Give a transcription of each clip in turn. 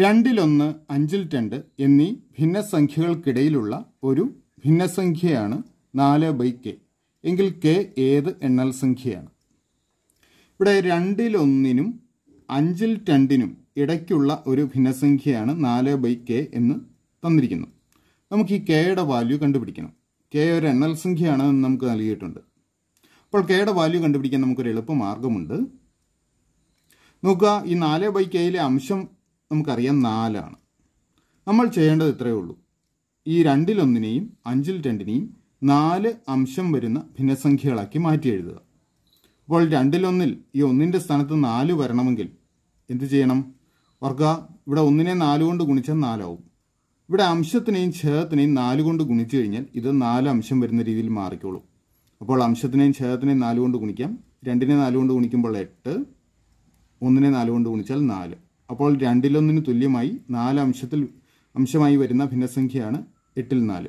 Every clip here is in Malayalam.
രണ്ടിലൊന്ന് അഞ്ചിൽ രണ്ട് എന്നീ ഭിന്നസംഖ്യകൾക്കിടയിലുള്ള ഒരു ഭിന്നസംഖ്യയാണ് നാല് ബൈ കെ എങ്കിൽ കെ ഏത് എണ്ണൽ സംഖ്യയാണ് ഇവിടെ രണ്ടിലൊന്നിനും അഞ്ചിൽ രണ്ടിനും ഇടയ്ക്കുള്ള ഒരു ഭിന്നസംഖ്യയാണ് നാല് ബൈ കെ എന്ന് തന്നിരിക്കുന്നു നമുക്ക് ഈ കെയുടെ വാല്യൂ കണ്ടുപിടിക്കണം കെ ഒരു എണ്ണൽ സംഖ്യയാണ് നമുക്ക് നൽകിയിട്ടുണ്ട് അപ്പോൾ കെയുടെ വാല്യൂ കണ്ടുപിടിക്കാൻ നമുക്കൊരു എളുപ്പ മാർഗമുണ്ട് നോക്കുക ഈ നാല് ബൈ കെയിലെ അംശം നമുക്കറിയാം നാലാണ് നമ്മൾ ചെയ്യേണ്ടത് ഇത്രയേ ഉള്ളൂ ഈ രണ്ടിലൊന്നിനെയും അഞ്ചിൽ രണ്ടിനെയും നാല് അംശം വരുന്ന ഭിന്നസംഖ്യകളാക്കി മാറ്റി എഴുതുക അപ്പോൾ രണ്ടിലൊന്നിൽ ഈ ഒന്നിൻ്റെ സ്ഥാനത്ത് നാല് വരണമെങ്കിൽ എന്ത് ചെയ്യണം ഓർക്കുക ഇവിടെ ഒന്നിനെ നാല് കൊണ്ട് ഗുണിച്ചാൽ നാലാവും ഇവിടെ അംശത്തിനെയും ഛേദത്തിനെയും നാല് കൊണ്ട് ഗുണിച്ചു കഴിഞ്ഞാൽ ഇത് നാല് അംശം വരുന്ന രീതിയിൽ മാറിക്കോളും അപ്പോൾ അംശത്തിനെയും ഛേദത്തിനെയും നാല് കൊണ്ട് ഗുണിക്കാം രണ്ടിനെ നാല് കൊണ്ട് ഗുണിക്കുമ്പോൾ എട്ട് ഒന്നിനെ നാല് കൊണ്ട് ഗുണിച്ചാൽ നാല് അപ്പോൾ രണ്ടിലൊന്നിന് തുല്യമായി നാല് അംശത്തിൽ അംശമായി വരുന്ന ഭിന്നസംഖ്യയാണ് എട്ടിൽ നാല്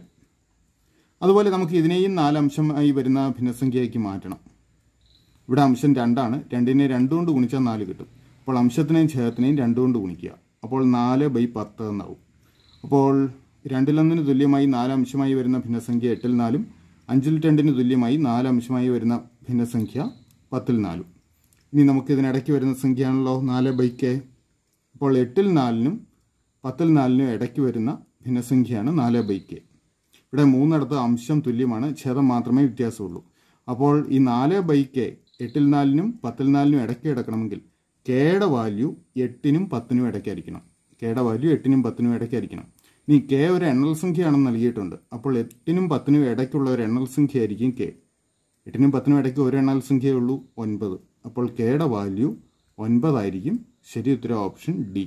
അതുപോലെ നമുക്ക് ഇതിനെയും നാല് അംശമായി വരുന്ന ഭിന്നസംഖ്യയാക്കി മാറ്റണം ഇവിടെ അംശം രണ്ടാണ് രണ്ടിനെ കൊണ്ട് ഗുണിച്ചാൽ നാല് കിട്ടും അപ്പോൾ അംശത്തിനെയും ഛേദത്തിനെയും കൊണ്ട് ഗുണിക്കുക അപ്പോൾ നാല് ബൈ പത്ത് എന്നാവും അപ്പോൾ രണ്ടിലൊന്നിന് തുല്യമായി നാല് അംശമായി വരുന്ന ഭിന്നസംഖ്യ എട്ടിൽ നാലും അഞ്ചിൽ രണ്ടിന് തുല്യമായി നാല് അംശമായി വരുന്ന ഭിന്നസംഖ്യ പത്തിൽ നാലും ഇനി നമുക്ക് ഇതിനിടയ്ക്ക് വരുന്ന സംഖ്യയാണല്ലോ നാല് ബൈ അപ്പോൾ എട്ടിൽ നാലിനും പത്തിൽ നാലിനും ഇടയ്ക്ക് വരുന്ന ഭിന്നസംഖ്യയാണ് നാല് ബൈ കെ ഇവിടെ മൂന്നിടത്ത് അംശം തുല്യമാണ് ഛേദം മാത്രമേ വ്യത്യാസമുള്ളൂ അപ്പോൾ ഈ നാല് ബൈ കെ എട്ടിൽ നാലിനും പത്തിൽ നാലിനും ഇടയ്ക്ക് കിടക്കണമെങ്കിൽ കെയുടെ വാല്യൂ എട്ടിനും പത്തിനും ഇടയ്ക്കായിരിക്കണം കെയുടെ വാല്യൂ എട്ടിനും പത്തിനും ഇടയ്ക്കായിരിക്കണം ഇനി കെ ഒരു എണ്ണൽ സംഖ്യയാണെന്ന് നൽകിയിട്ടുണ്ട് അപ്പോൾ എട്ടിനും പത്തിനും ഇടയ്ക്കുള്ള ഒരു എണ്ണൽ സംഖ്യ ആയിരിക്കും കെ എട്ടിനും പത്തിനും ഇടയ്ക്ക് ഒരു എണ്ണൽ സംഖ്യയേ ഉള്ളൂ ഒൻപത് അപ്പോൾ കെയുടെ വാല്യൂ ഒൻപതായിരിക്കും ശരി ഉത്തരം ഓപ്ഷൻ ഡി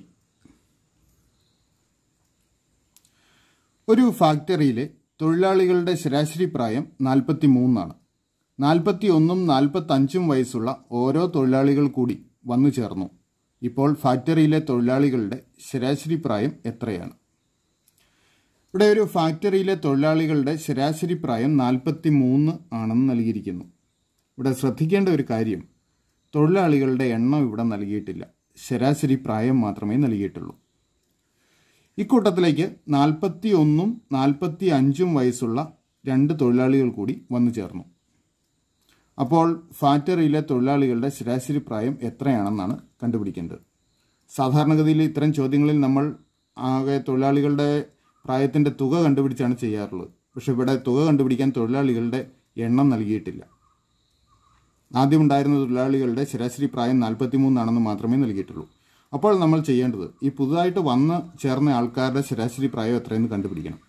ഒരു ഫാക്ടറിയിലെ തൊഴിലാളികളുടെ ശരാശരി പ്രായം നാൽപ്പത്തി മൂന്നാണ് നാൽപ്പത്തി ഒന്നും നാൽപ്പത്തഞ്ചും വയസ്സുള്ള ഓരോ തൊഴിലാളികൾ കൂടി വന്നു ചേർന്നു ഇപ്പോൾ ഫാക്ടറിയിലെ തൊഴിലാളികളുടെ ശരാശരി പ്രായം എത്രയാണ് ഇവിടെ ഒരു ഫാക്ടറിയിലെ തൊഴിലാളികളുടെ ശരാശരി പ്രായം നാൽപ്പത്തി മൂന്ന് ആണെന്ന് നൽകിയിരിക്കുന്നു ഇവിടെ ശ്രദ്ധിക്കേണ്ട ഒരു കാര്യം തൊഴിലാളികളുടെ എണ്ണം ഇവിടെ നൽകിയിട്ടില്ല ശരാശരി പ്രായം മാത്രമേ നൽകിയിട്ടുള്ളൂ ഇക്കൂട്ടത്തിലേക്ക് നാൽപ്പത്തി ഒന്നും നാൽപ്പത്തി അഞ്ചും വയസ്സുള്ള രണ്ട് തൊഴിലാളികൾ കൂടി വന്നു ചേർന്നു അപ്പോൾ ഫാക്ടറിയിലെ തൊഴിലാളികളുടെ ശരാശരി പ്രായം എത്രയാണെന്നാണ് കണ്ടുപിടിക്കേണ്ടത് സാധാരണഗതിയിൽ ഇത്തരം ചോദ്യങ്ങളിൽ നമ്മൾ ആകെ തൊഴിലാളികളുടെ പ്രായത്തിൻ്റെ തുക കണ്ടുപിടിച്ചാണ് ചെയ്യാറുള്ളത് പക്ഷെ ഇവിടെ തുക കണ്ടുപിടിക്കാൻ തൊഴിലാളികളുടെ എണ്ണം നൽകിയിട്ടില്ല ആദ്യം ഉണ്ടായിരുന്ന തൊഴിലാളികളുടെ ശരാശരി പ്രായം നാൽപ്പത്തിമൂന്നാണെന്ന് മാത്രമേ നൽകിയിട്ടുള്ളൂ അപ്പോൾ നമ്മൾ ചെയ്യേണ്ടത് ഈ പുതുതായിട്ട് വന്ന് ചേർന്ന ആൾക്കാരുടെ ശരാശരി പ്രായം എത്രയെന്ന് കണ്ടുപിടിക്കണം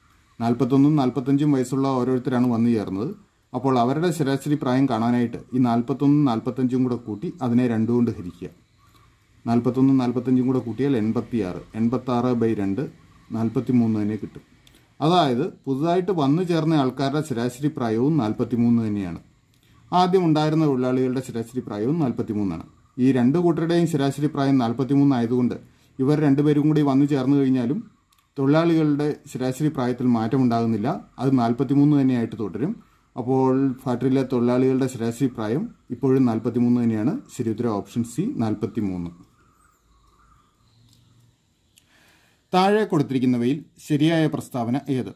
നാൽപ്പത്തൊന്നും നാൽപ്പത്തഞ്ചും വയസ്സുള്ള ഓരോരുത്തരാണ് വന്നു ചേർന്നത് അപ്പോൾ അവരുടെ ശരാശരി പ്രായം കാണാനായിട്ട് ഈ നാൽപ്പത്തൊന്നും നാൽപ്പത്തഞ്ചും കൂടെ കൂട്ടി അതിനെ രണ്ടുകൊണ്ട് ഹരിക്കുക നാൽപ്പത്തൊന്നും നാൽപ്പത്തഞ്ചും കൂടെ കൂട്ടിയാൽ എൺപത്തിയാറ് എൺപത്താറ് ബൈ രണ്ട് നാൽപ്പത്തി മൂന്ന് തന്നെ കിട്ടും അതായത് പുതുതായിട്ട് വന്നു ചേർന്ന ആൾക്കാരുടെ ശരാശരി പ്രായവും നാൽപ്പത്തി മൂന്ന് തന്നെയാണ് ആദ്യം ഉണ്ടായിരുന്ന തൊഴിലാളികളുടെ ശരാശരി പ്രായവും നാൽപ്പത്തിമൂന്നാണ് ഈ രണ്ട് കൂട്ടരുടെയും ശരാശരി പ്രായം നാൽപ്പത്തിമൂന്നായതുകൊണ്ട് ഇവർ രണ്ടുപേരും കൂടി വന്നു ചേർന്നു കഴിഞ്ഞാലും തൊഴിലാളികളുടെ ശരാശരി പ്രായത്തിൽ മാറ്റമുണ്ടാകുന്നില്ല അത് നാൽപ്പത്തിമൂന്ന് തന്നെയായിട്ട് തുടരും അപ്പോൾ ഫാക്ടറിയിലെ തൊഴിലാളികളുടെ ശരാശരി പ്രായം ഇപ്പോഴും നാൽപ്പത്തിമൂന്ന് തന്നെയാണ് ശരിയുത്തര ഓപ്ഷൻ സി നാൽപ്പത്തിമൂന്ന് താഴെ കൊടുത്തിരിക്കുന്നവയിൽ ശരിയായ പ്രസ്താവന ഏത്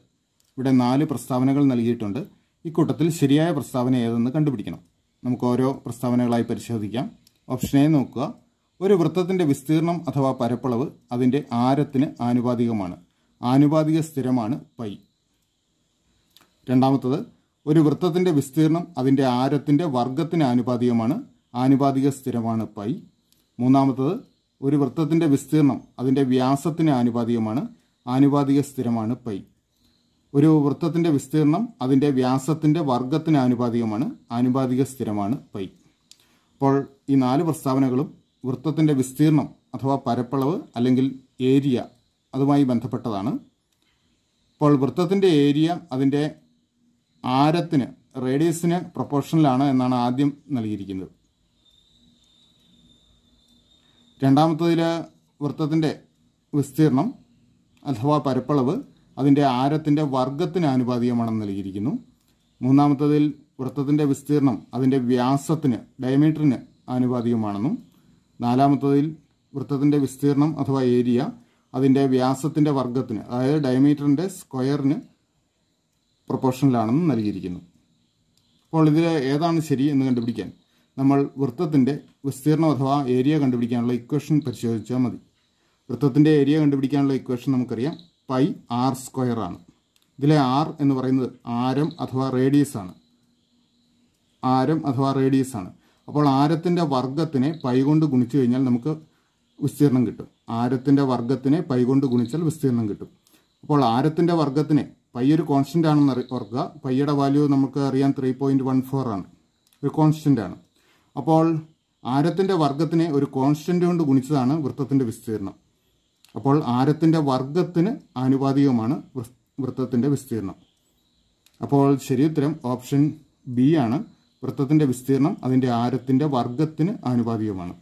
ഇവിടെ നാല് പ്രസ്താവനകൾ നൽകിയിട്ടുണ്ട് ഇക്കൂട്ടത്തിൽ ശരിയായ പ്രസ്താവന ഏതെന്ന് കണ്ടുപിടിക്കണം നമുക്ക് ഓരോ പ്രസ്താവനകളായി പരിശോധിക്കാം ഓപ്ഷൻ എ നോക്കുക ഒരു വൃത്തത്തിൻ്റെ വിസ്തീർണം അഥവാ പരപ്പളവ് അതിൻ്റെ ആരത്തിന് ആനുപാതികമാണ് ആനുപാതിക സ്ഥിരമാണ് പൈ രണ്ടാമത്തത് ഒരു വൃത്തത്തിൻ്റെ വിസ്തീർണം അതിൻ്റെ ആരത്തിൻ്റെ വർഗത്തിന് ആനുപാതികമാണ് ആനുപാതിക സ്ഥിരമാണ് പൈ മൂന്നാമത്തത് ഒരു വൃത്തത്തിൻ്റെ വിസ്തീർണം അതിൻ്റെ വ്യാസത്തിന് ആനുപാതികമാണ് ആനുപാതിക സ്ഥിരമാണ് പൈ ഒരു വൃത്തത്തിന്റെ വിസ്തീർണം അതിന്റെ വ്യാസത്തിന്റെ വർഗത്തിന് ആനുപാതികമാണ് ആനുപാതിക സ്ഥിരമാണ് പൈ അപ്പോൾ ഈ നാല് പ്രസ്താവനകളും വൃത്തത്തിന്റെ വിസ്തീർണം അഥവാ പരപ്പളവ് അല്ലെങ്കിൽ ഏരിയ അതുമായി ബന്ധപ്പെട്ടതാണ് അപ്പോൾ വൃത്തത്തിന്റെ ഏരിയ അതിന്റെ ആരത്തിന് റേഡിയസിന് പ്രൊപ്പോർഷനിലാണ് എന്നാണ് ആദ്യം നൽകിയിരിക്കുന്നത് രണ്ടാമത്തതിൽ വൃത്തത്തിൻ്റെ വിസ്തീർണം അഥവാ പരപ്പളവ് അതിൻ്റെ ആരത്തിൻ്റെ വർഗത്തിന് ആനുപാതികമാണെന്ന് നൽകിയിരിക്കുന്നു മൂന്നാമത്തതിൽ വൃത്തത്തിൻ്റെ വിസ്തീർണം അതിൻ്റെ വ്യാസത്തിന് ഡയമീറ്ററിന് ആനുപാതികമാണെന്നും നാലാമത്തതിൽ വൃത്തത്തിൻ്റെ വിസ്തീർണം അഥവാ ഏരിയ അതിൻ്റെ വ്യാസത്തിൻ്റെ വർഗത്തിന് അതായത് ഡയമീറ്ററിൻ്റെ സ്ക്വയറിന് പ്രൊപ്പോർഷനിലാണെന്ന് നൽകിയിരിക്കുന്നു അപ്പോൾ ഇതിൽ ഏതാണ് ശരി എന്ന് കണ്ടുപിടിക്കാൻ നമ്മൾ വൃത്തത്തിൻ്റെ വിസ്തീർണം അഥവാ ഏരിയ കണ്ടുപിടിക്കാനുള്ള ഇക്വേഷൻ പരിശോധിച്ചാൽ മതി വൃത്തത്തിൻ്റെ ഏരിയ കണ്ടുപിടിക്കാനുള്ള ഇക്വേഷൻ നമുക്കറിയാം പൈ ആർ സ്ക്വയർ ആണ് ഇതിലെ ആർ എന്ന് പറയുന്നത് ആരം അഥവാ റേഡിയസ് ആണ് ആരം അഥവാ റേഡിയസ് ആണ് അപ്പോൾ ആരത്തിൻ്റെ വർഗത്തിനെ പൈ കൊണ്ട് ഗുണിച്ചു കഴിഞ്ഞാൽ നമുക്ക് വിസ്തീർണം കിട്ടും ആരത്തിൻ്റെ വർഗത്തിനെ പൈ കൊണ്ട് ഗുണിച്ചാൽ വിസ്തീർണം കിട്ടും അപ്പോൾ ആരത്തിൻ്റെ വർഗത്തിനെ പൈ ഒരു കോൺസ്റ്റൻ്റ് ആണെന്ന് അറി ഓർക്കുക പൈയുടെ വാല്യൂ നമുക്ക് അറിയാൻ ത്രീ പോയിൻറ്റ് വൺ ഫോർ ആണ് ഒരു കോൺസ്റ്റൻ്റ് ആണ് അപ്പോൾ ആരത്തിൻ്റെ വർഗത്തിനെ ഒരു കോൺസ്റ്റൻ്റ് കൊണ്ട് ഗുണിച്ചതാണ് വൃത്തത്തിൻ്റെ വിസ്തീർണം അപ്പോൾ ആരത്തിൻ്റെ വർഗത്തിന് ആനുപാതികമാണ് വൃത്തത്തിൻ്റെ വിസ്തീർണം അപ്പോൾ ശരിയുത്തരം ഓപ്ഷൻ ബി ആണ് വൃത്തത്തിൻ്റെ വിസ്തീർണം അതിൻ്റെ ആരത്തിൻ്റെ വർഗത്തിന് ആനുപാതികമാണ്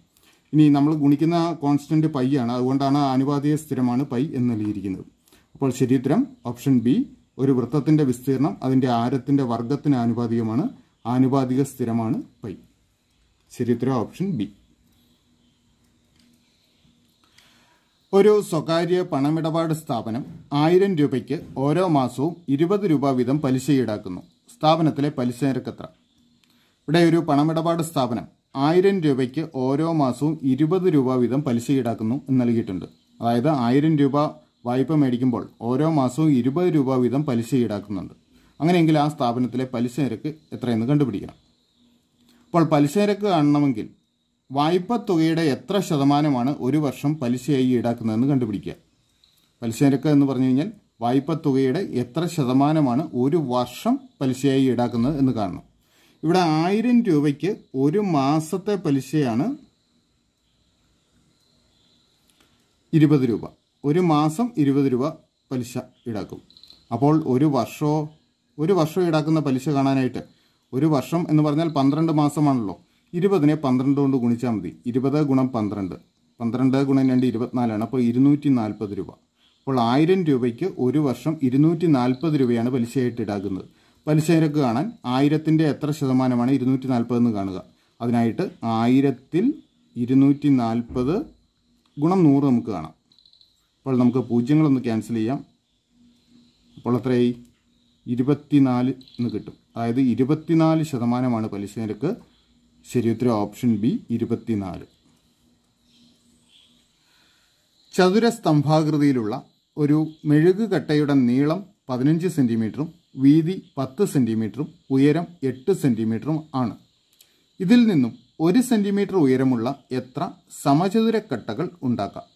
ഇനി നമ്മൾ ഗുണിക്കുന്ന കോൺസ്റ്റൻറ്റ് പൈ ആണ് അതുകൊണ്ടാണ് ആനുപാതിക സ്ഥിരമാണ് പൈ എന്ന് നൽകിയിരിക്കുന്നത് അപ്പോൾ ശരിയുത്തരം ഓപ്ഷൻ ബി ഒരു വൃത്തത്തിൻ്റെ വിസ്തീർണം അതിൻ്റെ ആരത്തിൻ്റെ വർഗത്തിന് ആനുപാതികമാണ് ആനുപാതിക സ്ഥിരമാണ് പൈ ശരിയുത്തരം ഓപ്ഷൻ ബി ഒരു സ്വകാര്യ പണമിടപാട് സ്ഥാപനം ആയിരം രൂപയ്ക്ക് ഓരോ മാസവും ഇരുപത് രൂപ വീതം പലിശ ഈടാക്കുന്നു സ്ഥാപനത്തിലെ പലിശ നിരക്ക് എത്ര ഇവിടെ ഒരു പണമിടപാട് സ്ഥാപനം ആയിരം രൂപയ്ക്ക് ഓരോ മാസവും ഇരുപത് രൂപ വീതം പലിശ ഈടാക്കുന്നു എന്ന് നൽകിയിട്ടുണ്ട് അതായത് ആയിരം രൂപ വായ്പ മേടിക്കുമ്പോൾ ഓരോ മാസവും ഇരുപത് രൂപ വീതം പലിശ ഈടാക്കുന്നുണ്ട് അങ്ങനെയെങ്കിൽ ആ സ്ഥാപനത്തിലെ പലിശ നിരക്ക് എത്രയെന്ന് കണ്ടുപിടിക്കണം അപ്പോൾ പലിശ നിരക്ക് കാണണമെങ്കിൽ വായ്പത്തുകയുടെ എത്ര ശതമാനമാണ് ഒരു വർഷം പലിശയായി ഈടാക്കുന്നതെന്ന് കണ്ടുപിടിക്കുക പലിശ നിരക്ക് എന്ന് പറഞ്ഞു കഴിഞ്ഞാൽ വായ്പത്തുകയുടെ എത്ര ശതമാനമാണ് ഒരു വർഷം പലിശയായി ഈടാക്കുന്നത് എന്ന് കാണണം ഇവിടെ ആയിരം രൂപയ്ക്ക് ഒരു മാസത്തെ പലിശയാണ് ഇരുപത് രൂപ ഒരു മാസം ഇരുപത് രൂപ പലിശ ഈടാക്കും അപ്പോൾ ഒരു വർഷമോ ഒരു വർഷം ഈടാക്കുന്ന പലിശ കാണാനായിട്ട് ഒരു വർഷം എന്ന് പറഞ്ഞാൽ പന്ത്രണ്ട് മാസമാണല്ലോ ഇരുപതിനെ പന്ത്രണ്ട് കൊണ്ട് ഗുണിച്ചാൽ മതി ഇരുപത് ഗുണം പന്ത്രണ്ട് പന്ത്രണ്ട് ഗുണം രണ്ട് ഇരുപത്തിനാലാണ് അപ്പോൾ ഇരുന്നൂറ്റി നാൽപ്പത് രൂപ അപ്പോൾ ആയിരം രൂപയ്ക്ക് ഒരു വർഷം ഇരുന്നൂറ്റി നാൽപ്പത് രൂപയാണ് പലിശയായിട്ട് ഈടാക്കുന്നത് പലിശ നിരക്ക് കാണാൻ ആയിരത്തിൻ്റെ എത്ര ശതമാനമാണ് ഇരുന്നൂറ്റി നാൽപ്പതെന്ന് കാണുക അതിനായിട്ട് ആയിരത്തിൽ ഇരുന്നൂറ്റി നാൽപ്പത് ഗുണം നൂറ് നമുക്ക് കാണാം അപ്പോൾ നമുക്ക് പൂജ്യങ്ങളൊന്ന് ക്യാൻസൽ ചെയ്യാം അപ്പോൾ അത്രയായി ഇരുപത്തിനാല് എന്ന് കിട്ടും അതായത് ഇരുപത്തിനാല് ശതമാനമാണ് പലിശ നിരക്ക് ശരിയുത്തരം ഓപ്ഷൻ ബി ഇരുപത്തിനാല് ചതുരസ്തംഭാകൃതിയിലുള്ള ഒരു മെഴുകുകട്ടയുടെ നീളം പതിനഞ്ച് സെൻറ്റിമീറ്ററും വീതി പത്ത് സെൻറ്റിമീറ്ററും ഉയരം എട്ട് സെൻറ്റിമീറ്ററും ആണ് ഇതിൽ നിന്നും ഒരു സെൻറ്റിമീറ്റർ ഉയരമുള്ള എത്ര സമചതുര കട്ടകൾ ഉണ്ടാക്കാം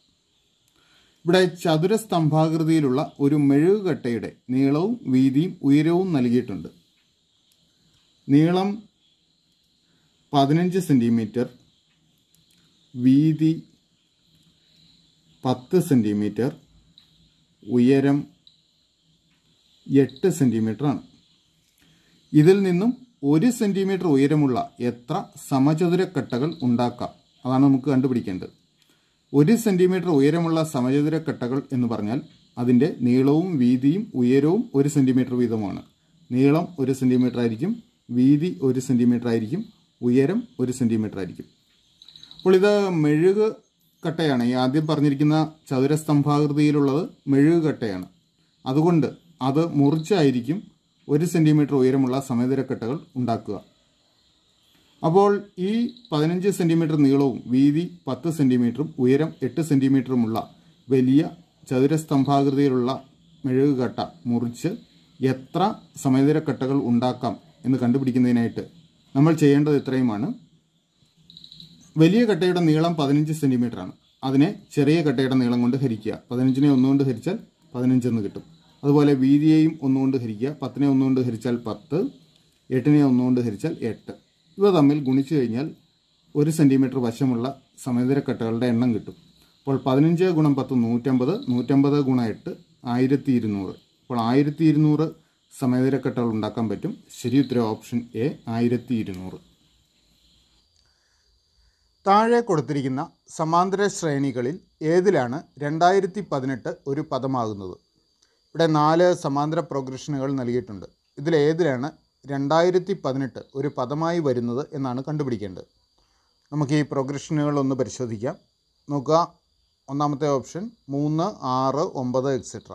ഇവിടെ ചതുരസ്തംഭാകൃതിയിലുള്ള ഒരു മെഴുകുകട്ടയുടെ നീളവും വീതിയും ഉയരവും നൽകിയിട്ടുണ്ട് നീളം പതിനഞ്ച് സെൻറ്റിമീറ്റർ വീതി പത്ത് സെൻറ്റിമീറ്റർ ഉയരം എട്ട് ആണ് ഇതിൽ നിന്നും ഒരു സെൻറ്റിമീറ്റർ ഉയരമുള്ള എത്ര സമചതുരക്കട്ടകൾ ഉണ്ടാക്കാം അതാണ് നമുക്ക് കണ്ടുപിടിക്കേണ്ടത് ഒരു സെൻറ്റിമീറ്റർ ഉയരമുള്ള സമചതുരക്കട്ടകൾ എന്ന് പറഞ്ഞാൽ അതിൻ്റെ നീളവും വീതിയും ഉയരവും ഒരു സെൻറ്റിമീറ്റർ വീതമാണ് നീളം ഒരു സെൻറ്റിമീറ്റർ ആയിരിക്കും വീതി ഒരു സെൻറ്റിമീറ്റർ ആയിരിക്കും ഉയരം ഒരു സെൻറ്റിമീറ്റർ ആയിരിക്കും അപ്പോൾ ഇത് മെഴുക് കട്ടയാണ് ഈ ആദ്യം പറഞ്ഞിരിക്കുന്ന ചതുരസ്തംഭാകൃതിയിലുള്ളത് മെഴുക് കട്ടയാണ് അതുകൊണ്ട് അത് മുറിച്ചായിരിക്കും ഒരു സെൻറ്റിമീറ്റർ ഉയരമുള്ള സമതലക്കെട്ടകൾ ഉണ്ടാക്കുക അപ്പോൾ ഈ പതിനഞ്ച് സെൻറ്റിമീറ്റർ നീളവും വീതി പത്ത് സെൻറ്റിമീറ്ററും ഉയരം എട്ട് സെൻറ്റിമീറ്ററുമുള്ള വലിയ ചതുരസ്തംഭാകൃതിയിലുള്ള മെഴുകുകട്ട മുറിച്ച് എത്ര സമതലക്കെട്ടകൾ ഉണ്ടാക്കാം എന്ന് കണ്ടുപിടിക്കുന്നതിനായിട്ട് നമ്മൾ ചെയ്യേണ്ടത് ഇത്രയുമാണ് വലിയ കട്ടയുടെ നീളം പതിനഞ്ച് ആണ് അതിനെ ചെറിയ കട്ടയുടെ നീളം കൊണ്ട് ഹരിക്കുക പതിനഞ്ചിനെ ഒന്നുകൊണ്ട് ഹരിച്ചാൽ പതിനഞ്ചെന്ന് കിട്ടും അതുപോലെ വീതിയെയും ഒന്നുകൊണ്ട് ഹരിക്കുക പത്തിനെ ഒന്നുകൊണ്ട് ഹരിച്ചാൽ പത്ത് എട്ടിനെ ഒന്നുകൊണ്ട് ഹരിച്ചാൽ എട്ട് ഇവ തമ്മിൽ ഗുണിച്ചു കഴിഞ്ഞാൽ ഒരു സെൻറ്റിമീറ്റർ വശമുള്ള സമതര കട്ടകളുടെ എണ്ണം കിട്ടും അപ്പോൾ പതിനഞ്ച് ഗുണം പത്ത് നൂറ്റമ്പത് നൂറ്റമ്പത് ഗുണം എട്ട് ആയിരത്തി ഇരുന്നൂറ് അപ്പോൾ ആയിരത്തി ഇരുന്നൂറ് സമയതിരക്കെട്ടുകൾ ഉണ്ടാക്കാൻ പറ്റും ശരി ഉത്തരം ഓപ്ഷൻ എ ആയിരത്തി ഇരുന്നൂറ് താഴെ കൊടുത്തിരിക്കുന്ന സമാന്തര ശ്രേണികളിൽ ഏതിലാണ് രണ്ടായിരത്തി പതിനെട്ട് ഒരു പദമാകുന്നത് ഇവിടെ നാല് സമാന്തര പ്രോഗ്രഷനുകൾ നൽകിയിട്ടുണ്ട് ഇതിലേതിലാണ് രണ്ടായിരത്തി പതിനെട്ട് ഒരു പദമായി വരുന്നത് എന്നാണ് കണ്ടുപിടിക്കേണ്ടത് നമുക്ക് ഈ പ്രോഗ്രഷനുകളൊന്ന് പരിശോധിക്കാം നോക്കുക ഒന്നാമത്തെ ഓപ്ഷൻ മൂന്ന് ആറ് ഒമ്പത് എക്സെട്ര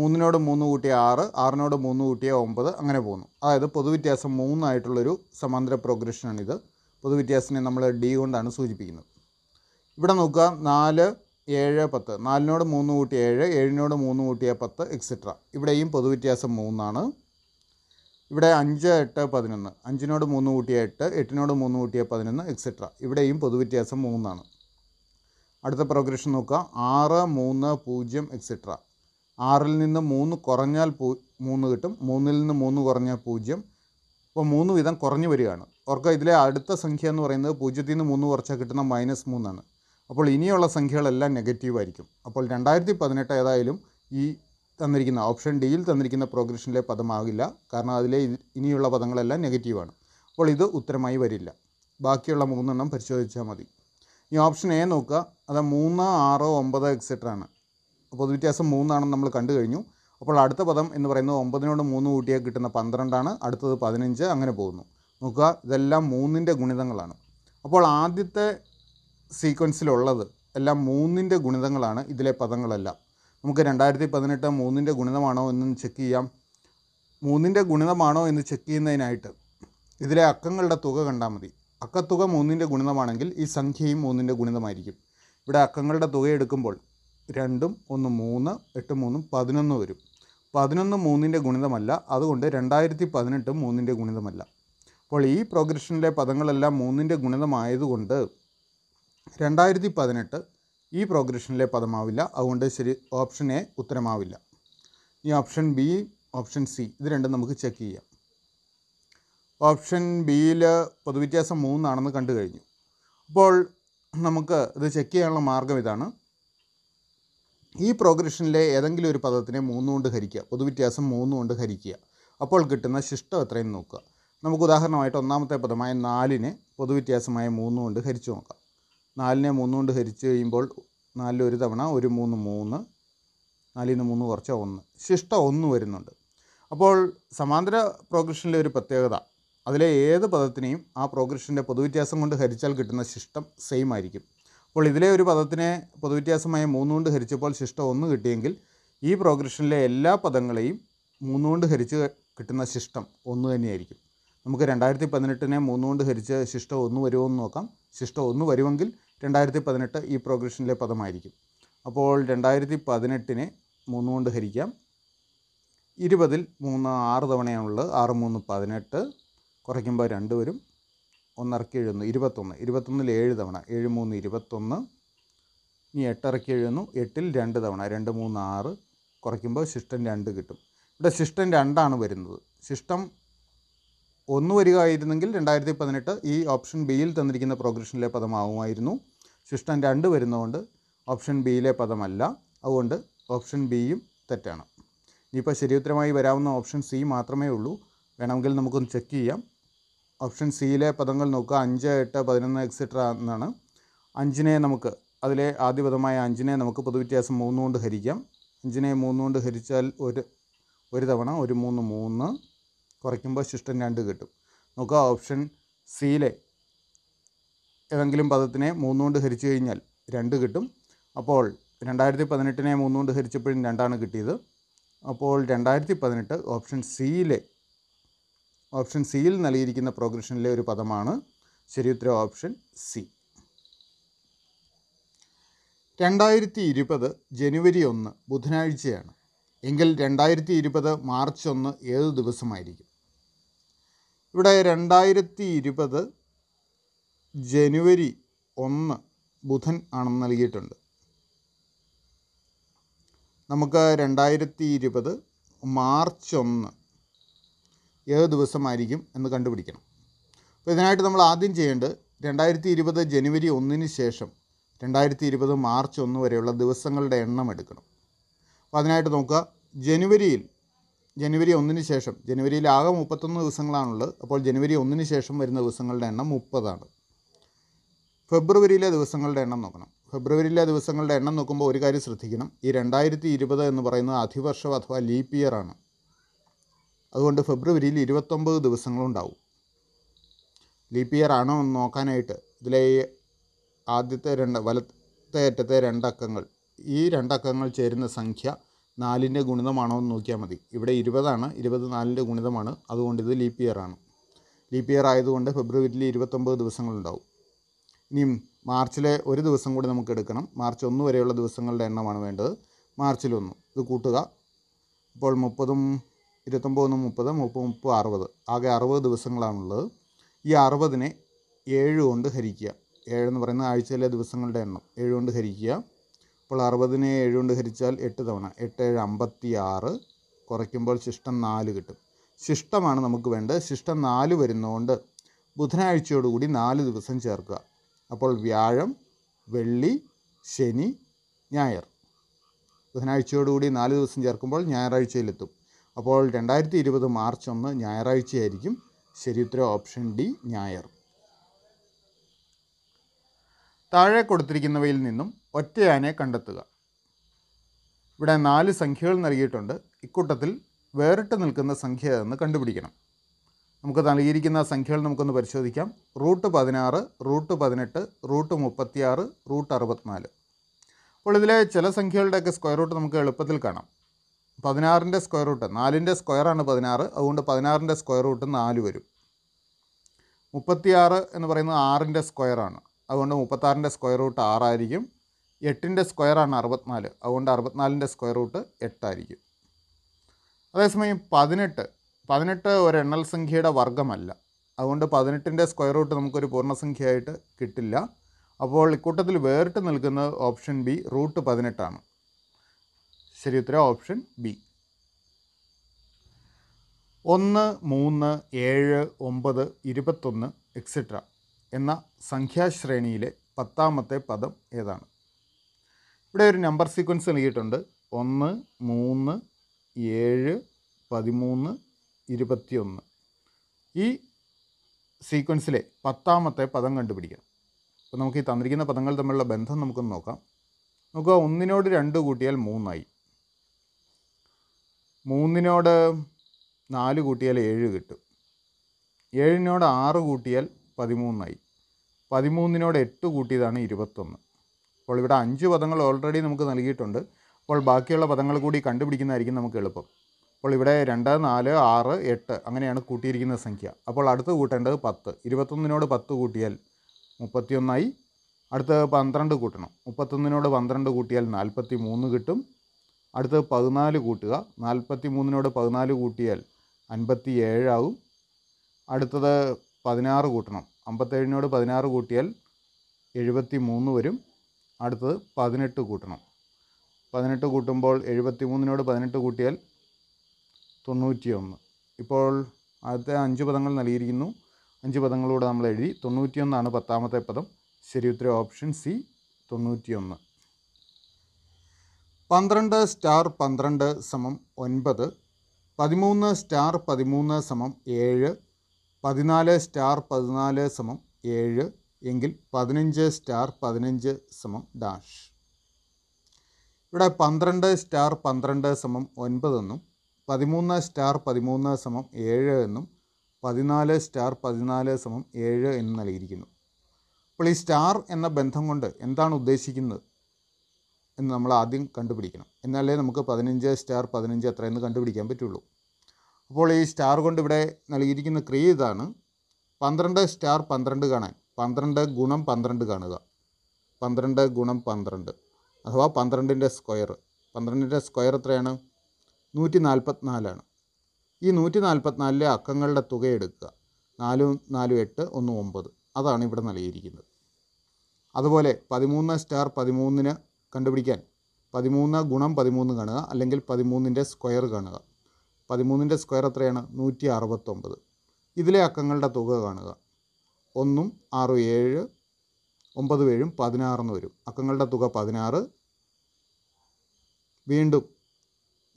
മൂന്നിനോട് മൂന്ന് കൂട്ടിയ ആറ് ആറിനോട് മൂന്ന് കൂട്ടിയ ഒമ്പത് അങ്ങനെ പോകുന്നു അതായത് പൊതുവ്യത്യാസം മൂന്നായിട്ടുള്ളൊരു സമാന്തര പ്രോഗ്രഷനാണിത് പൊതുവ്യത്യാസത്തിനെ നമ്മൾ ഡി കൊണ്ടാണ് സൂചിപ്പിക്കുന്നത് ഇവിടെ നോക്കുക നാല് ഏഴ് പത്ത് നാലിനോട് മൂന്ന് കൂട്ടിയ ഏഴ് ഏഴിനോട് മൂന്ന് കൂട്ടിയ പത്ത് എക്സെട്ര ഇവിടെയും പൊതുവ്യത്യാസം മൂന്നാണ് ഇവിടെ അഞ്ച് എട്ട് പതിനൊന്ന് അഞ്ചിനോട് മൂന്ന് കൂട്ടിയ എട്ട് എട്ടിനോട് മൂന്ന് കൂട്ടിയ പതിനൊന്ന് എക്സെട്ര ഇവിടെയും പൊതുവ്യത്യാസം മൂന്നാണ് അടുത്ത പ്രോഗ്രഷൻ നോക്കുക ആറ് മൂന്ന് പൂജ്യം എക്സെട്ര ആറിൽ നിന്ന് മൂന്ന് കുറഞ്ഞാൽ പൂ മൂന്ന് കിട്ടും മൂന്നിൽ നിന്ന് മൂന്ന് കുറഞ്ഞാൽ പൂജ്യം അപ്പോൾ മൂന്ന് വീതം കുറഞ്ഞു വരികയാണ് ഓർക്കുക ഇതിലെ അടുത്ത സംഖ്യ എന്ന് പറയുന്നത് പൂജ്യത്തിൽ നിന്ന് മൂന്ന് കുറച്ചാൽ കിട്ടുന്ന മൈനസ് മൂന്നാണ് അപ്പോൾ ഇനിയുള്ള സംഖ്യകളെല്ലാം നെഗറ്റീവ് ആയിരിക്കും അപ്പോൾ രണ്ടായിരത്തി പതിനെട്ട് ഏതായാലും ഈ തന്നിരിക്കുന്ന ഓപ്ഷൻ ഡിയിൽ തന്നിരിക്കുന്ന പ്രോഗ്രഷനിലെ പദമാകില്ല കാരണം അതിലെ ഇനിയുള്ള പദങ്ങളെല്ലാം നെഗറ്റീവാണ് അപ്പോൾ ഇത് ഉത്തരമായി വരില്ല ബാക്കിയുള്ള മൂന്നെണ്ണം പരിശോധിച്ചാൽ മതി ഈ ഓപ്ഷൻ എ നോക്കുക അത് മൂന്ന് ആറ് ഒമ്പത് എക്സെട്രാണ് ആണ് പൊതുവ്യത്യാസം മൂന്നാണെന്ന് നമ്മൾ കണ്ടു കഴിഞ്ഞു അപ്പോൾ അടുത്ത പദം എന്ന് പറയുന്നത് ഒമ്പതിനോട് മൂന്ന് കൂട്ടിയാൽ കിട്ടുന്ന പന്ത്രണ്ടാണ് അടുത്തത് പതിനഞ്ച് അങ്ങനെ പോകുന്നു നോക്കുക ഇതെല്ലാം മൂന്നിൻ്റെ ഗുണിതങ്ങളാണ് അപ്പോൾ ആദ്യത്തെ സീക്വൻസിലുള്ളത് എല്ലാം മൂന്നിൻ്റെ ഗുണിതങ്ങളാണ് ഇതിലെ പദങ്ങളെല്ലാം നമുക്ക് രണ്ടായിരത്തി പതിനെട്ട് മൂന്നിൻ്റെ ഗുണിതമാണോ എന്ന് ചെക്ക് ചെയ്യാം മൂന്നിൻ്റെ ഗുണിതമാണോ എന്ന് ചെക്ക് ചെയ്യുന്നതിനായിട്ട് ഇതിലെ അക്കങ്ങളുടെ തുക കണ്ടാൽ മതി അക്കത്തുക മൂന്നിൻ്റെ ഗുണിതമാണെങ്കിൽ ഈ സംഖ്യയും മൂന്നിൻ്റെ ഗുണിതമായിരിക്കും ഇവിടെ അക്കങ്ങളുടെ തുക എടുക്കുമ്പോൾ രണ്ടും ഒന്ന് മൂന്ന് എട്ട് മൂന്നും പതിനൊന്ന് വരും പതിനൊന്ന് മൂന്നിൻ്റെ ഗുണിതമല്ല അതുകൊണ്ട് രണ്ടായിരത്തി പതിനെട്ടും മൂന്നിൻ്റെ ഗുണിതമല്ല അപ്പോൾ ഈ പ്രോഗ്രഷനിലെ പദങ്ങളെല്ലാം മൂന്നിൻ്റെ ഗുണിതമായതുകൊണ്ട് രണ്ടായിരത്തി പതിനെട്ട് ഈ പ്രോഗ്രഷനിലെ പദമാവില്ല അതുകൊണ്ട് ശരി ഓപ്ഷൻ എ ഉത്തരമാവില്ല ഈ ഓപ്ഷൻ ബി ഓപ്ഷൻ സി ഇത് രണ്ടും നമുക്ക് ചെക്ക് ചെയ്യാം ഓപ്ഷൻ ബിയിൽ പൊതുവ്യത്യാസം മൂന്നാണെന്ന് കണ്ടു കഴിഞ്ഞു അപ്പോൾ നമുക്ക് ഇത് ചെക്ക് ചെയ്യാനുള്ള മാർഗം ഇതാണ് ഈ പ്രോഗ്രഷനിലെ ഏതെങ്കിലും ഒരു പദത്തിനെ മൂന്ന് കൊണ്ട് ഹരിക്കുക പൊതുവ്യത്യാസം മൂന്ന് കൊണ്ട് ഹരിക്കുക അപ്പോൾ കിട്ടുന്ന ശിഷ്ടം എത്രയും നോക്കുക നമുക്ക് ഉദാഹരണമായിട്ട് ഒന്നാമത്തെ പദമായ നാലിനെ പൊതുവ്യത്യാസമായ മൂന്ന് കൊണ്ട് ഹരിച്ചു നോക്കാം നാലിനെ മൂന്ന് കൊണ്ട് ഹരിച്ചു കഴിയുമ്പോൾ നാലിൽ ഒരു തവണ ഒരു മൂന്ന് മൂന്ന് നാലിൽ നിന്ന് മൂന്ന് കുറച്ച് ഒന്ന് ശിഷ്ട ഒന്ന് വരുന്നുണ്ട് അപ്പോൾ സമാന്തര പ്രോഗ്രഷനിലെ ഒരു പ്രത്യേകത അതിലെ ഏത് പദത്തിനെയും ആ പ്രോഗ്രഷൻ്റെ പൊതുവ്യത്യാസം കൊണ്ട് ഹരിച്ചാൽ കിട്ടുന്ന ശിഷ്ടം സെയിം ആയിരിക്കും അപ്പോൾ ഇതിലെ ഒരു പദത്തിനെ പൊതുവ്യത്യാസമായ മൂന്നുകൊണ്ട് ഹരിച്ചപ്പോൾ ശിഷ്ട ഒന്ന് കിട്ടിയെങ്കിൽ ഈ പ്രോഗ്രഷനിലെ എല്ലാ പദങ്ങളെയും മൂന്നുകൊണ്ട് ഹരിച്ച് കിട്ടുന്ന ശിഷ്ടം ഒന്ന് തന്നെയായിരിക്കും നമുക്ക് രണ്ടായിരത്തി പതിനെട്ടിനെ മൂന്നുകൊണ്ട് ഹരിച്ച് ശിഷ്ട ഒന്ന് വരുമോ എന്ന് നോക്കാം ശിഷ്ട ഒന്ന് വരുമെങ്കിൽ രണ്ടായിരത്തി പതിനെട്ട് ഈ പ്രോഗ്രഷനിലെ പദമായിരിക്കും അപ്പോൾ രണ്ടായിരത്തി പതിനെട്ടിനെ മൂന്നുകൊണ്ട് ഹരിക്കാം ഇരുപതിൽ മൂന്ന് ആറ് തവണയാണുള്ളത് ആറ് മൂന്ന് പതിനെട്ട് കുറയ്ക്കുമ്പോൾ രണ്ട് വരും ഒന്നിറക്കി എഴുതുന്നു ഇരുപത്തൊന്ന് ഇരുപത്തൊന്നിൽ ഏഴ് തവണ ഏഴ് മൂന്ന് ഇരുപത്തൊന്ന് ഇനി എട്ടിറക്കി എഴുതുന്നു എട്ടിൽ രണ്ട് തവണ രണ്ട് മൂന്ന് ആറ് കുറയ്ക്കുമ്പോൾ ശിഷ്ടം രണ്ട് കിട്ടും ഇവിടെ ശിഷ്ടം രണ്ടാണ് വരുന്നത് ശിഷ്ടം ഒന്ന് വരികയായിരുന്നെങ്കിൽ രണ്ടായിരത്തി പതിനെട്ട് ഈ ഓപ്ഷൻ ബിയിൽ തന്നിരിക്കുന്ന പ്രോഗ്രഷനിലെ പദമാവുമായിരുന്നു ശിഷ്ടം രണ്ട് വരുന്നതുകൊണ്ട് ഓപ്ഷൻ ബിയിലെ പദമല്ല അതുകൊണ്ട് ഓപ്ഷൻ ബിയും തെറ്റാണ് ഇനിയിപ്പോൾ ശരിയുത്തരമായി വരാവുന്ന ഓപ്ഷൻ സി മാത്രമേ ഉള്ളൂ വേണമെങ്കിൽ നമുക്കൊന്ന് ചെക്ക് ചെയ്യാം ഓപ്ഷൻ സിയിലെ പദങ്ങൾ നോക്കുക അഞ്ച് എട്ട് പതിനൊന്ന് എക്സെട്ര എന്നാണ് അഞ്ചിനെ നമുക്ക് അതിലെ ആദ്യ പദമായ അഞ്ചിനെ നമുക്ക് പൊതുവ്യത്യാസം മൂന്ന് കൊണ്ട് ഹരിക്കാം അഞ്ചിനെ മൂന്ന് കൊണ്ട് ഹരിച്ചാൽ ഒരു ഒരു തവണ ഒരു മൂന്ന് മൂന്ന് കുറയ്ക്കുമ്പോൾ ശിഷ്ടം രണ്ട് കിട്ടും നോക്കുക ഓപ്ഷൻ സിയിലെ ഏതെങ്കിലും പദത്തിനെ കൊണ്ട് ഹരിച്ചു കഴിഞ്ഞാൽ രണ്ട് കിട്ടും അപ്പോൾ രണ്ടായിരത്തി പതിനെട്ടിനെ മൂന്നുകൊണ്ട് ഹരിച്ചപ്പോഴും രണ്ടാണ് കിട്ടിയത് അപ്പോൾ രണ്ടായിരത്തി പതിനെട്ട് ഓപ്ഷൻ സിയിലെ ഓപ്ഷൻ സിയിൽ നൽകിയിരിക്കുന്ന പ്രോഗ്രഷനിലെ ഒരു പദമാണ് ശരിയുത്തര ഓപ്ഷൻ സി രണ്ടായിരത്തി ഇരുപത് ജനുവരി ഒന്ന് ബുധനാഴ്ചയാണ് എങ്കിൽ രണ്ടായിരത്തി ഇരുപത് മാർച്ച് ഒന്ന് ഏത് ദിവസമായിരിക്കും ഇവിടെ രണ്ടായിരത്തി ഇരുപത് ജനുവരി ഒന്ന് ബുധൻ ആണെന്ന് നൽകിയിട്ടുണ്ട് നമുക്ക് രണ്ടായിരത്തി ഇരുപത് മാർച്ച് ഒന്ന് ഏത് ദിവസമായിരിക്കും എന്ന് കണ്ടുപിടിക്കണം അപ്പോൾ ഇതിനായിട്ട് നമ്മൾ ആദ്യം ചെയ്യേണ്ടത് രണ്ടായിരത്തി ഇരുപത് ജനുവരി ഒന്നിന് ശേഷം രണ്ടായിരത്തി ഇരുപത് മാർച്ച് ഒന്ന് വരെയുള്ള ദിവസങ്ങളുടെ എണ്ണം എടുക്കണം അപ്പോൾ അതിനായിട്ട് നോക്കുക ജനുവരിയിൽ ജനുവരി ഒന്നിന് ശേഷം ജനുവരിയിൽ ആകെ മുപ്പത്തൊന്ന് ദിവസങ്ങളാണുള്ളത് അപ്പോൾ ജനുവരി ഒന്നിന് ശേഷം വരുന്ന ദിവസങ്ങളുടെ എണ്ണം മുപ്പതാണ് ഫെബ്രുവരിയിലെ ദിവസങ്ങളുടെ എണ്ണം നോക്കണം ഫെബ്രുവരിയിലെ ദിവസങ്ങളുടെ എണ്ണം നോക്കുമ്പോൾ ഒരു കാര്യം ശ്രദ്ധിക്കണം ഈ രണ്ടായിരത്തി ഇരുപത് എന്ന് പറയുന്നത് അധിവർഷം അഥവാ ലീപ് ഇയർ ആണ് അതുകൊണ്ട് ഫെബ്രുവരിയിൽ ഇരുപത്തൊമ്പത് ദിവസങ്ങളുണ്ടാവും ലീപ്പ് ഇയർ ആണോ എന്ന് നോക്കാനായിട്ട് ഇതിലെ ആദ്യത്തെ രണ്ട് വലത്തെ അറ്റത്തെ രണ്ടക്കങ്ങൾ ഈ രണ്ടക്കങ്ങൾ ചേരുന്ന സംഖ്യ നാലിൻ്റെ ഗുണിതമാണോ എന്ന് നോക്കിയാൽ മതി ഇവിടെ ഇരുപതാണ് ഇരുപത് നാലിൻ്റെ ഗുണിതമാണ് അതുകൊണ്ട് ഇത് ലീപ്പ് ഇയർ ആണ് ലീപ്പ് ഇയർ ആയതുകൊണ്ട് ഫെബ്രുവരിയിൽ ഇരുപത്തൊമ്പത് ദിവസങ്ങളുണ്ടാവും ഇനിയും മാർച്ചിലെ ഒരു ദിവസം കൂടി നമുക്ക് എടുക്കണം മാർച്ച് ഒന്ന് വരെയുള്ള ദിവസങ്ങളുടെ എണ്ണമാണ് വേണ്ടത് മാർച്ചിൽ ഒന്ന് ഇത് കൂട്ടുക ഇപ്പോൾ മുപ്പതും ഇരുപത്തൊമ്പത് മുപ്പത് മുപ്പത് മുപ്പത് അറുപത് ആകെ അറുപത് ദിവസങ്ങളാണുള്ളത് ഈ അറുപതിനെ ഏഴ് കൊണ്ട് ഹരിക്കുക ഏഴെന്ന് പറയുന്ന ആഴ്ചയിലെ ദിവസങ്ങളുടെ എണ്ണം ഏഴ് കൊണ്ട് ഹരിക്കുക അപ്പോൾ അറുപതിനെ ഏഴ് കൊണ്ട് ഹരിച്ചാൽ എട്ട് തവണ എട്ട് ഏഴ് അമ്പത്തി ആറ് കുറയ്ക്കുമ്പോൾ ശിഷ്ടം നാല് കിട്ടും ശിഷ്ടമാണ് നമുക്ക് വേണ്ടത് ശിഷ്ടം നാല് വരുന്നതുകൊണ്ട് ബുധനാഴ്ചയോടുകൂടി നാല് ദിവസം ചേർക്കുക അപ്പോൾ വ്യാഴം വെള്ളി ശനി ഞായർ ബുധനാഴ്ചയോടുകൂടി നാല് ദിവസം ചേർക്കുമ്പോൾ ഞായറാഴ്ചയിലെത്തും അപ്പോൾ രണ്ടായിരത്തി ഇരുപത് മാർച്ച് ഒന്ന് ഞായറാഴ്ചയായിരിക്കും ശരിയുത്തര ഓപ്ഷൻ ഡി ഞായർ താഴെ കൊടുത്തിരിക്കുന്നവയിൽ നിന്നും ഒറ്റയാനെ കണ്ടെത്തുക ഇവിടെ നാല് സംഖ്യകൾ നൽകിയിട്ടുണ്ട് ഇക്കൂട്ടത്തിൽ വേറിട്ട് നിൽക്കുന്ന സംഖ്യ എന്ന് കണ്ടുപിടിക്കണം നമുക്ക് നൽകിയിരിക്കുന്ന സംഖ്യകൾ നമുക്കൊന്ന് പരിശോധിക്കാം റൂട്ട് പതിനാറ് റൂട്ട് പതിനെട്ട് റൂട്ട് മുപ്പത്തിയാറ് റൂട്ട് അറുപത്തിനാല് അപ്പോൾ ഇതിലെ ചില സംഖ്യകളുടെയൊക്കെ സ്ക്വയർ റൂട്ട് നമുക്ക് എളുപ്പത്തിൽ കാണാം പതിനാറിൻ്റെ സ്ക്വയർ റൂട്ട് നാലിൻ്റെ സ്ക്വയറാണ് പതിനാറ് അതുകൊണ്ട് പതിനാറിൻ്റെ സ്ക്വയർ റൂട്ട് നാല് വരും മുപ്പത്തിയാറ് എന്ന് പറയുന്നത് ആറിൻ്റെ സ്ക്വയറാണ് അതുകൊണ്ട് മുപ്പത്താറിൻ്റെ സ്ക്വയർ റൂട്ട് ആറായിരിക്കും എട്ടിൻ്റെ സ്ക്വയറാണ് അറുപത്തിനാല് അതുകൊണ്ട് അറുപത്തിനാലിൻ്റെ സ്ക്വയർ റൂട്ട് എട്ടായിരിക്കും അതേസമയം പതിനെട്ട് പതിനെട്ട് ഒരു എണ്ണൽ സംഖ്യയുടെ വർഗമല്ല അതുകൊണ്ട് പതിനെട്ടിൻ്റെ സ്ക്വയർ റൂട്ട് നമുക്കൊരു പൂർണ്ണസംഖ്യയായിട്ട് കിട്ടില്ല അപ്പോൾ ഇക്കൂട്ടത്തിൽ വേറിട്ട് നിൽക്കുന്നത് ഓപ്ഷൻ ബി റൂട്ട് പതിനെട്ടാണ് ശരി ഉത്തരം ഓപ്ഷൻ ബി ഒന്ന് മൂന്ന് ഏഴ് ഒമ്പത് ഇരുപത്തൊന്ന് എക്സെട്ര എന്ന സംഖ്യാശ്രേണിയിലെ പത്താമത്തെ പദം ഏതാണ് ഇവിടെ ഒരു നമ്പർ സീക്വൻസ് നൽകിയിട്ടുണ്ട് ഒന്ന് മൂന്ന് ഏഴ് പതിമൂന്ന് ഇരുപത്തിയൊന്ന് ഈ സീക്വൻസിലെ പത്താമത്തെ പദം കണ്ടുപിടിക്കാം അപ്പോൾ നമുക്ക് ഈ തന്നിരിക്കുന്ന പദങ്ങൾ തമ്മിലുള്ള ബന്ധം നമുക്കൊന്ന് നോക്കാം നമുക്ക് ഒന്നിനോട് രണ്ട് കൂട്ടിയാൽ മൂന്നായി മൂന്നിനോട് നാല് കൂട്ടിയാൽ ഏഴ് കിട്ടും ഏഴിനോട് ആറ് കൂട്ടിയാൽ പതിമൂന്നായി പതിമൂന്നിനോട് എട്ട് കൂട്ടിയതാണ് ഇരുപത്തൊന്ന് അപ്പോൾ ഇവിടെ അഞ്ച് പദങ്ങൾ ഓൾറെഡി നമുക്ക് നൽകിയിട്ടുണ്ട് അപ്പോൾ ബാക്കിയുള്ള പദങ്ങൾ കൂടി കണ്ടുപിടിക്കുന്നതായിരിക്കും നമുക്ക് എളുപ്പം അപ്പോൾ ഇവിടെ രണ്ട് നാല് ആറ് എട്ട് അങ്ങനെയാണ് കൂട്ടിയിരിക്കുന്ന സംഖ്യ അപ്പോൾ അടുത്ത് കൂട്ടേണ്ടത് പത്ത് ഇരുപത്തൊന്നിനോട് പത്ത് കൂട്ടിയാൽ മുപ്പത്തിയൊന്നായി അടുത്ത് പന്ത്രണ്ട് കൂട്ടണം മുപ്പത്തൊന്നിനോട് പന്ത്രണ്ട് കൂട്ടിയാൽ നാൽപ്പത്തി മൂന്ന് കിട്ടും അടുത്തത് പതിനാല് കൂട്ടുക നാൽപ്പത്തി മൂന്നിനോട് പതിനാല് കൂട്ടിയാൽ അൻപത്തി ഏഴാവും അടുത്തത് പതിനാറ് കൂട്ടണം അമ്പത്തേഴിനോട് പതിനാറ് കൂട്ടിയാൽ എഴുപത്തി മൂന്ന് വരും അടുത്തത് പതിനെട്ട് കൂട്ടണം പതിനെട്ട് കൂട്ടുമ്പോൾ എഴുപത്തി മൂന്നിനോട് പതിനെട്ട് കൂട്ടിയാൽ തൊണ്ണൂറ്റിയൊന്ന് ഇപ്പോൾ അടുത്ത അഞ്ച് പദങ്ങൾ നൽകിയിരിക്കുന്നു അഞ്ച് പദങ്ങളൂടെ നമ്മൾ എഴുതി തൊണ്ണൂറ്റിയൊന്നാണ് പത്താമത്തെ പദം ശരി ഉത്തര ഓപ്ഷൻ സി തൊണ്ണൂറ്റിയൊന്ന് പന്ത്രണ്ട് സ്റ്റാർ പന്ത്രണ്ട് സമം ഒൻപത് പതിമൂന്ന് സ്റ്റാർ പതിമൂന്ന് സമം ഏഴ് പതിനാല് സ്റ്റാർ പതിനാല് സമം ഏഴ് എങ്കിൽ പതിനഞ്ച് സ്റ്റാർ പതിനഞ്ച് സമം ഡാഷ് ഇവിടെ പന്ത്രണ്ട് സ്റ്റാർ പന്ത്രണ്ട് സമം ഒൻപതെന്നും പതിമൂന്ന് സ്റ്റാർ പതിമൂന്ന് സമം ഏഴ് എന്നും പതിനാല് സ്റ്റാർ പതിനാല് സമം ഏഴ് എന്നും നൽകിയിരിക്കുന്നു അപ്പോൾ ഈ സ്റ്റാർ എന്ന ബന്ധം കൊണ്ട് എന്താണ് ഉദ്ദേശിക്കുന്നത് എന്ന് നമ്മൾ ആദ്യം കണ്ടുപിടിക്കണം എന്നാലേ നമുക്ക് പതിനഞ്ച് സ്റ്റാർ പതിനഞ്ച് എത്രയെന്ന് കണ്ടുപിടിക്കാൻ പറ്റുള്ളൂ അപ്പോൾ ഈ സ്റ്റാർ കൊണ്ട് ഇവിടെ നൽകിയിരിക്കുന്ന ക്രിയ ഇതാണ് പന്ത്രണ്ട് സ്റ്റാർ പന്ത്രണ്ട് കാണാൻ പന്ത്രണ്ട് ഗുണം പന്ത്രണ്ട് കാണുക പന്ത്രണ്ട് ഗുണം പന്ത്രണ്ട് അഥവാ പന്ത്രണ്ടിൻ്റെ സ്ക്വയർ പന്ത്രണ്ടിൻ്റെ സ്ക്വയർ എത്രയാണ് നൂറ്റി നാൽപ്പത്തിനാലാണ് ഈ നൂറ്റി നാൽപ്പത്തിനാലിലെ അക്കങ്ങളുടെ തുക എടുക്കുക നാലും നാലും എട്ട് ഒന്ന് ഒമ്പത് അതാണ് ഇവിടെ നൽകിയിരിക്കുന്നത് അതുപോലെ പതിമൂന്ന് സ്റ്റാർ പതിമൂന്നിന് കണ്ടുപിടിക്കാൻ പതിമൂന്ന് ഗുണം പതിമൂന്ന് കാണുക അല്ലെങ്കിൽ പതിമൂന്നിൻ്റെ സ്ക്വയർ കാണുക പതിമൂന്നിൻ്റെ സ്ക്വയർ എത്രയാണ് നൂറ്റി അറുപത്തൊമ്പത് ഇതിലെ അക്കങ്ങളുടെ തുക കാണുക ഒന്നും ആറും ഏഴ് ഒമ്പത് ഏഴും പതിനാറെന്ന് വരും അക്കങ്ങളുടെ തുക പതിനാറ് വീണ്ടും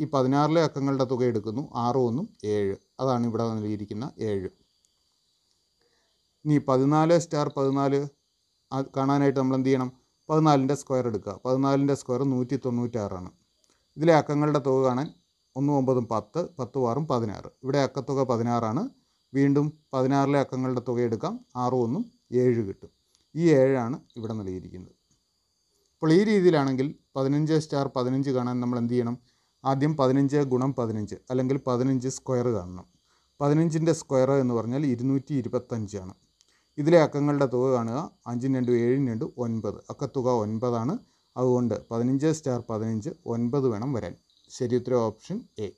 ഈ പതിനാറിലെ അക്കങ്ങളുടെ തുക എടുക്കുന്നു ആറ് ഒന്നും ഏഴ് അതാണ് ഇവിടെ നൽകിയിരിക്കുന്ന ഏഴ് ഇനി പതിനാല് സ്റ്റാർ പതിനാല് കാണാനായിട്ട് നമ്മൾ എന്ത് ചെയ്യണം പതിനാലിൻ്റെ സ്ക്വയർ എടുക്കുക പതിനാലിൻ്റെ സ്ക്വയർ നൂറ്റി തൊണ്ണൂറ്റാറാണ് ഇതിലെ അക്കങ്ങളുടെ തുക കാണാൻ ഒന്നും ഒമ്പതും പത്ത് പത്ത് ആറും പതിനാറ് ഇവിടെ അക്കത്തുക പതിനാറാണ് വീണ്ടും പതിനാറിലെ അക്കങ്ങളുടെ തുക എടുക്കാം ആറും ഒന്നും ഏഴ് കിട്ടും ഈ ഏഴാണ് ഇവിടെ നൽകിയിരിക്കുന്നത് അപ്പോൾ ഈ രീതിയിലാണെങ്കിൽ പതിനഞ്ച് സ്റ്റാർ പതിനഞ്ച് കാണാൻ നമ്മൾ എന്ത് ചെയ്യണം ആദ്യം പതിനഞ്ച് ഗുണം പതിനഞ്ച് അല്ലെങ്കിൽ പതിനഞ്ച് സ്ക്വയർ കാണണം പതിനഞ്ചിൻ്റെ സ്ക്വയർ എന്ന് പറഞ്ഞാൽ ഇരുന്നൂറ്റി ഇരുപത്തഞ്ചാണ് ഇതിലെ അക്കങ്ങളുടെ തുക കാണുക അഞ്ചിന് രണ്ട് ഏഴിന് രണ്ട് ഒൻപത് അക്കത്തുക ഒൻപതാണ് അതുകൊണ്ട് പതിനഞ്ച് സ്റ്റാർ പതിനഞ്ച് ഒൻപത് വേണം വരാൻ ശരി ഉത്തരം ഓപ്ഷൻ എ